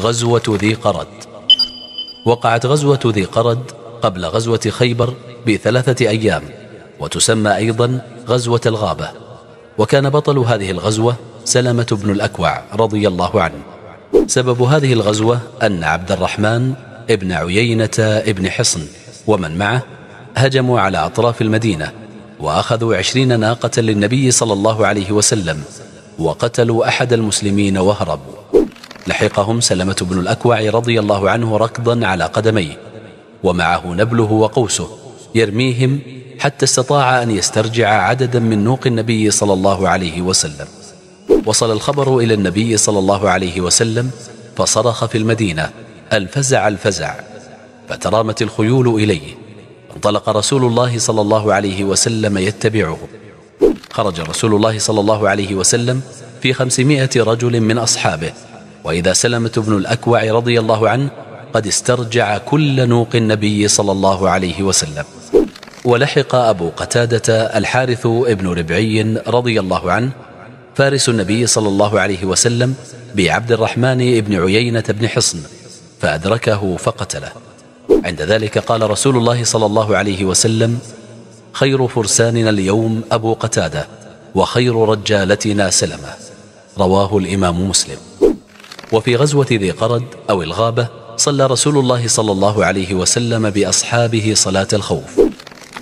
غزوة ذي قرد وقعت غزوة ذي قرد قبل غزوة خيبر بثلاثة أيام وتسمى أيضا غزوة الغابة وكان بطل هذه الغزوة سلمة بن الأكوع رضي الله عنه سبب هذه الغزوة أن عبد الرحمن ابن عيينة ابن حصن ومن معه هجموا على أطراف المدينة وأخذوا عشرين ناقة للنبي صلى الله عليه وسلم وقتلوا أحد المسلمين وهرب لحقهم سلمة بن الأكوع رضي الله عنه ركضا على قدميه ومعه نبله وقوسه يرميهم حتى استطاع أن يسترجع عددا من نوق النبي صلى الله عليه وسلم وصل الخبر إلى النبي صلى الله عليه وسلم فصرخ في المدينة الفزع الفزع فترامت الخيول إليه انطلق رسول الله صلى الله عليه وسلم يتبعه خرج رسول الله صلى الله عليه وسلم في خمسمائة رجل من أصحابه وإذا سلمة بن الأكوع رضي الله عنه قد استرجع كل نوق النبي صلى الله عليه وسلم ولحق أبو قتادة الحارث ابن ربعي رضي الله عنه فارس النبي صلى الله عليه وسلم بعبد الرحمن بن عيينة بن حصن فأدركه فقتله عند ذلك قال رسول الله صلى الله عليه وسلم خير فرساننا اليوم أبو قتادة وخير رجالتنا سلمة رواه الإمام مسلم وفي غزوة ذي قرد أو الغابة صلى رسول الله صلى الله عليه وسلم بأصحابه صلاة الخوف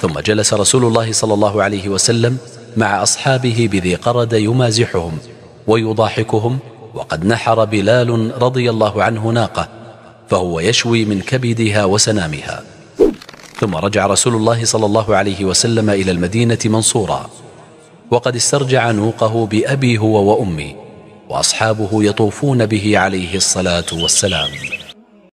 ثم جلس رسول الله صلى الله عليه وسلم مع أصحابه بذي قرد يمازحهم ويضاحكهم وقد نحر بلال رضي الله عنه ناقة فهو يشوي من كبدها وسنامها ثم رجع رسول الله صلى الله عليه وسلم إلى المدينة منصورا وقد استرجع نوقه بأبي هو وأمي واصحابه يطوفون به عليه الصلاه والسلام